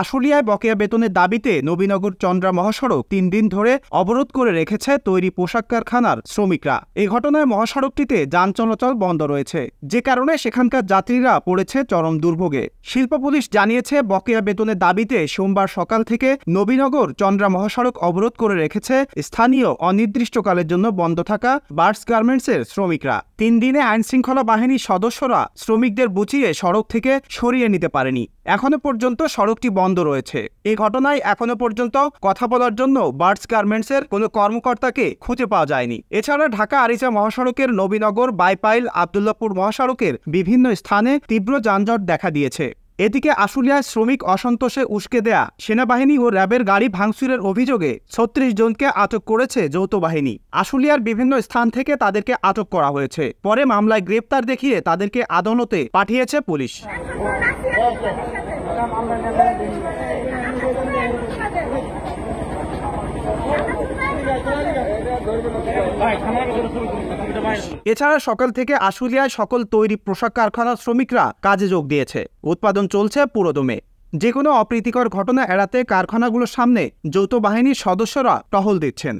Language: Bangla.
আশুলিয়ায় বকেয়া বেতনের দাবিতে নবীনগর চন্দ্রা মহাসড়ক তিন দিন ধরে অবরোধ করে রেখেছে তৈরি পোশাক কারখানার শ্রমিকরা এ ঘটনায় মহাসড়কটিতে যান চলাচল বন্ধ রয়েছে যে কারণে সেখানকার যাত্রীরা পড়েছে চরম দুর্ভোগে শিল্প পুলিশ জানিয়েছে বকেয়া বেতনের দাবিতে সোমবার সকাল থেকে নবীনগর চন্দ্রা মহাসড়ক অবরোধ করে রেখেছে স্থানীয় অনির্দিষ্টকালের জন্য বন্ধ থাকা বার্স গার্মেন্টসের শ্রমিকরা তিন দিনে আইনশৃঙ্খলা বাহিনীর সদস্যরা শ্রমিকদের বুঝিয়ে সড়ক থেকে সরিয়ে নিতে পারেনি এখনো পর্যন্ত সড়কটি বন্ধ রয়েছে এই ঘটনায় এখনো পর্যন্ত কথা বলার জন্য বার্ডস গার্মেন্টসের কোনো কর্মকর্তাকে খুঁজে পাওয়া যায়নি এছাড়া ঢাকা আরিচা মহাসড়কের নবীনগর বাইপাইল আবদুল্লাপুর মহাসড়কের বিভিন্ন স্থানে তীব্র যানজট দেখা দিয়েছে এদিকে আশুলিয়ায় শ্রমিক অসন্তোষে উস্কে দেয়া সেনাবাহিনী ও র্যাবের গাড়ি ভাঙচুরের অভিযোগে ছত্রিশ জনকে আটক করেছে যৌথ বাহিনী আশুলিয়ার বিভিন্ন স্থান থেকে তাদেরকে আটক করা হয়েছে পরে মামলায় গ্রেপ্তার দেখিয়ে তাদেরকে আদালতে পাঠিয়েছে পুলিশ এছাড়া সকাল থেকে আশুলিয়ায় সকল তৈরি পোশাক কারখানার শ্রমিকরা কাজে যোগ দিয়েছে উৎপাদন চলছে পুরোদমে যে কোনো অপ্রীতিকর ঘটনা এড়াতে কারখানাগুলোর সামনে যৌথ বাহিনীর সদস্যরা টহল দিচ্ছেন